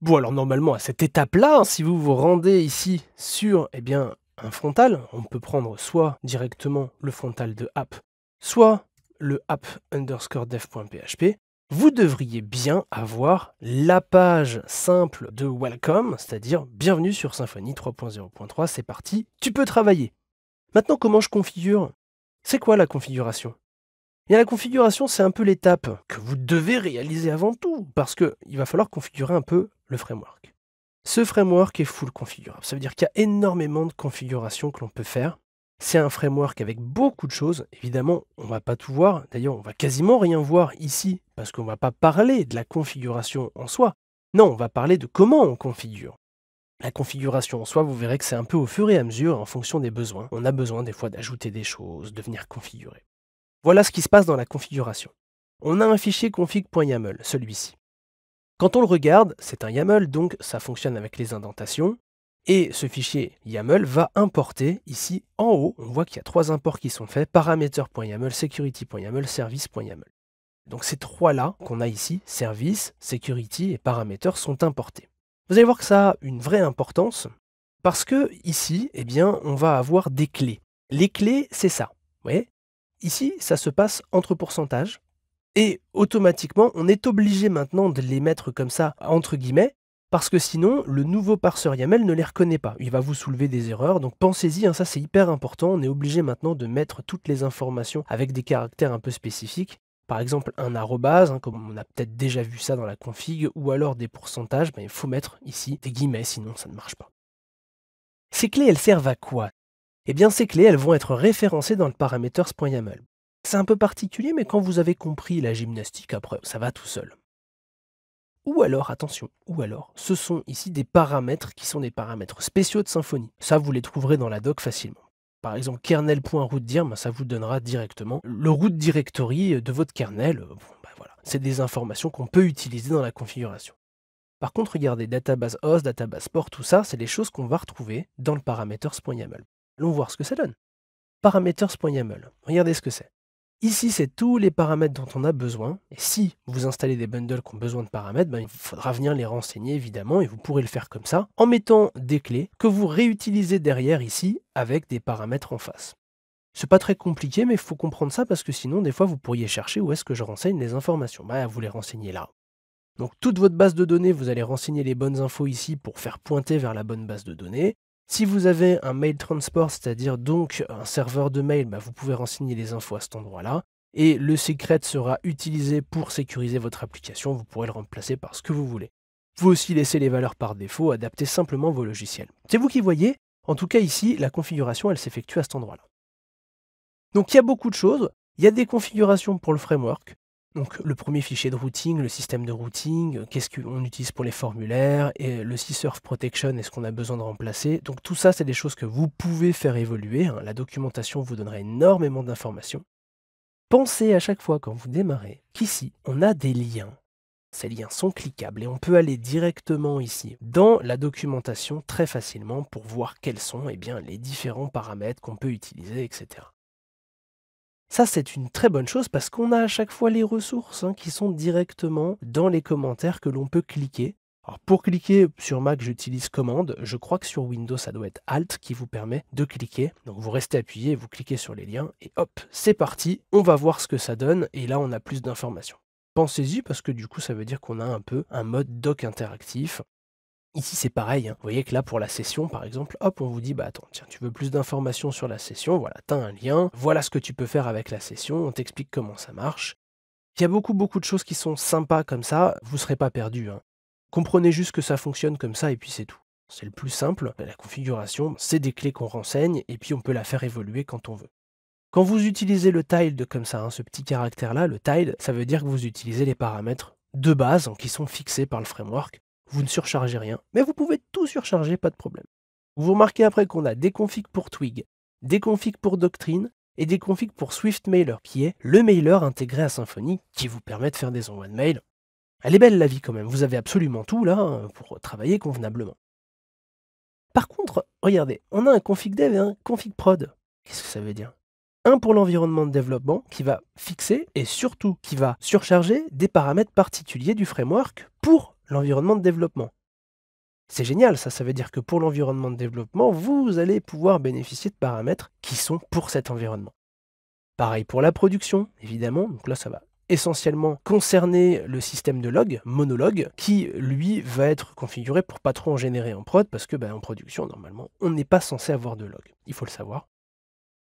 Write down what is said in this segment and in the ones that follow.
Bon, alors normalement, à cette étape-là, hein, si vous vous rendez ici sur eh bien, un frontal, on peut prendre soit directement le frontal de app, soit le app underscore dev.php, vous devriez bien avoir la page simple de welcome, c'est-à-dire bienvenue sur Symfony 3.0.3, c'est parti, tu peux travailler. Maintenant, comment je configure C'est quoi la configuration et la configuration, c'est un peu l'étape que vous devez réaliser avant tout, parce qu'il va falloir configurer un peu le framework. Ce framework est full configurable. Ça veut dire qu'il y a énormément de configurations que l'on peut faire. C'est un framework avec beaucoup de choses. Évidemment, on ne va pas tout voir. D'ailleurs, on va quasiment rien voir ici, parce qu'on ne va pas parler de la configuration en soi. Non, on va parler de comment on configure. La configuration en soi, vous verrez que c'est un peu au fur et à mesure en fonction des besoins. On a besoin des fois d'ajouter des choses, de venir configurer. Voilà ce qui se passe dans la configuration. On a un fichier config.yaml, celui-ci. Quand on le regarde, c'est un YAML, donc ça fonctionne avec les indentations. Et ce fichier YAML va importer ici en haut, on voit qu'il y a trois imports qui sont faits, parameter.yaml, security.yaml, service.yaml. Donc ces trois-là qu'on a ici, service, security et parameter, sont importés. Vous allez voir que ça a une vraie importance parce que ici, eh bien, on va avoir des clés. Les clés, c'est ça. Vous voyez Ici, ça se passe entre pourcentages. Et automatiquement, on est obligé maintenant de les mettre comme ça, entre guillemets, parce que sinon, le nouveau parseur YAML ne les reconnaît pas. Il va vous soulever des erreurs, donc pensez-y, hein, ça c'est hyper important. On est obligé maintenant de mettre toutes les informations avec des caractères un peu spécifiques. Par exemple, un arrobase, hein, comme on a peut-être déjà vu ça dans la config, ou alors des pourcentages, ben, il faut mettre ici des guillemets, sinon ça ne marche pas. Ces clés, elles servent à quoi eh bien ces clés, elles vont être référencées dans le parameters.yaml. C'est un peu particulier, mais quand vous avez compris la gymnastique, après, ça va tout seul. Ou alors, attention, ou alors, ce sont ici des paramètres qui sont des paramètres spéciaux de Symfony. Ça, vous les trouverez dans la doc facilement. Par exemple, kernel.rootdirm, ça vous donnera directement le root directory de votre kernel. Ben voilà. C'est des informations qu'on peut utiliser dans la configuration. Par contre, regardez, database host, database port, tout ça, c'est des choses qu'on va retrouver dans le parameters.yaml. Allons voir ce que ça donne. Parameters.yaml. Regardez ce que c'est. Ici, c'est tous les paramètres dont on a besoin. Et si vous installez des bundles qui ont besoin de paramètres, ben, il faudra venir les renseigner évidemment et vous pourrez le faire comme ça en mettant des clés que vous réutilisez derrière ici avec des paramètres en face. C'est pas très compliqué, mais il faut comprendre ça parce que sinon, des fois, vous pourriez chercher où est-ce que je renseigne les informations. Ben, vous les renseignez là. Donc, toute votre base de données, vous allez renseigner les bonnes infos ici pour faire pointer vers la bonne base de données. Si vous avez un mail transport, c'est-à-dire donc un serveur de mail, bah, vous pouvez renseigner les infos à cet endroit-là. Et le secret sera utilisé pour sécuriser votre application. Vous pourrez le remplacer par ce que vous voulez. Vous aussi laissez les valeurs par défaut, adaptez simplement vos logiciels. C'est vous qui voyez. En tout cas ici, la configuration, elle s'effectue à cet endroit-là. Donc il y a beaucoup de choses. Il y a des configurations pour le framework. Donc le premier fichier de routing, le système de routing, qu'est-ce qu'on utilise pour les formulaires, et le C-Surf Protection, est-ce qu'on a besoin de remplacer. Donc tout ça, c'est des choses que vous pouvez faire évoluer. Hein. La documentation vous donnera énormément d'informations. Pensez à chaque fois quand vous démarrez qu'ici, on a des liens. Ces liens sont cliquables et on peut aller directement ici dans la documentation très facilement pour voir quels sont eh les différents paramètres qu'on peut utiliser, etc. Ça, c'est une très bonne chose parce qu'on a à chaque fois les ressources hein, qui sont directement dans les commentaires que l'on peut cliquer. Alors pour cliquer sur Mac, j'utilise commande. Je crois que sur Windows, ça doit être Alt qui vous permet de cliquer. Donc vous restez appuyé, vous cliquez sur les liens et hop, c'est parti. On va voir ce que ça donne et là, on a plus d'informations. Pensez-y parce que du coup, ça veut dire qu'on a un peu un mode doc interactif. Ici, c'est pareil. Hein. Vous voyez que là, pour la session, par exemple, hop, on vous dit, bah attends, tiens, tu veux plus d'informations sur la session, voilà, t'as un lien, voilà ce que tu peux faire avec la session, on t'explique comment ça marche. Il y a beaucoup, beaucoup de choses qui sont sympas comme ça, vous ne serez pas perdu. Hein. Comprenez juste que ça fonctionne comme ça et puis c'est tout. C'est le plus simple. La configuration, c'est des clés qu'on renseigne et puis on peut la faire évoluer quand on veut. Quand vous utilisez le tilde comme ça, hein, ce petit caractère-là, le Tile », ça veut dire que vous utilisez les paramètres de base qui sont fixés par le framework vous ne surchargez rien, mais vous pouvez tout surcharger, pas de problème. Vous remarquez après qu'on a des configs pour Twig, des configs pour Doctrine et des configs pour Swift Mailer, qui est le mailer intégré à Symfony qui vous permet de faire des envois de mail. Elle est belle la vie quand même, vous avez absolument tout là pour travailler convenablement. Par contre, regardez, on a un config dev et un config prod. Qu'est-ce que ça veut dire Un pour l'environnement de développement qui va fixer et surtout qui va surcharger des paramètres particuliers du framework pour l'environnement de développement. C'est génial, ça, ça veut dire que pour l'environnement de développement, vous allez pouvoir bénéficier de paramètres qui sont pour cet environnement. Pareil pour la production, évidemment, donc là ça va essentiellement concerner le système de log, monologue, qui lui va être configuré pour pas trop en générer en prod, parce que ben, en production, normalement, on n'est pas censé avoir de log, il faut le savoir.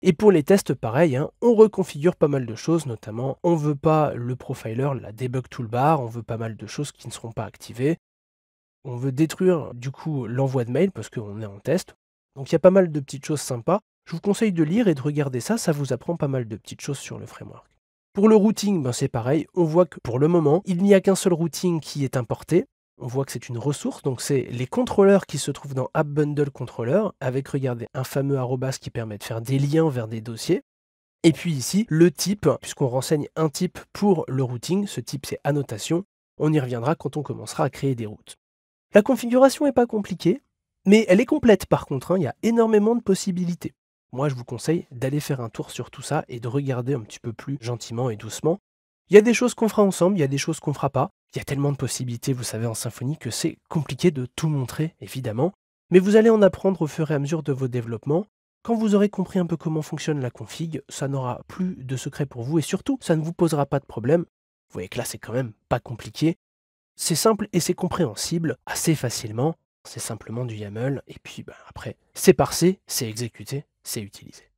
Et pour les tests, pareil, hein, on reconfigure pas mal de choses, notamment on veut pas le profiler, la debug toolbar, on veut pas mal de choses qui ne seront pas activées. On veut détruire du coup l'envoi de mail parce qu'on est en test. Donc il y a pas mal de petites choses sympas. Je vous conseille de lire et de regarder ça, ça vous apprend pas mal de petites choses sur le framework. Pour le routing, ben, c'est pareil, on voit que pour le moment, il n'y a qu'un seul routing qui est importé, on voit que c'est une ressource. Donc, c'est les contrôleurs qui se trouvent dans App Bundle Controller, avec, regardez, un fameux arrobas qui permet de faire des liens vers des dossiers. Et puis ici, le type, puisqu'on renseigne un type pour le routing, ce type c'est annotation, on y reviendra quand on commencera à créer des routes. La configuration n'est pas compliquée, mais elle est complète par contre, hein, il y a énormément de possibilités. Moi je vous conseille d'aller faire un tour sur tout ça et de regarder un petit peu plus gentiment et doucement. Il y a des choses qu'on fera ensemble, il y a des choses qu'on fera pas. Il y a tellement de possibilités, vous savez, en symphonie que c'est compliqué de tout montrer, évidemment, mais vous allez en apprendre au fur et à mesure de vos développements. Quand vous aurez compris un peu comment fonctionne la config, ça n'aura plus de secret pour vous et surtout, ça ne vous posera pas de problème. Vous voyez que là, c'est quand même pas compliqué. C'est simple et c'est compréhensible assez facilement. C'est simplement du YAML et puis ben, après, c'est parsé, c'est exécuté, c'est utilisé.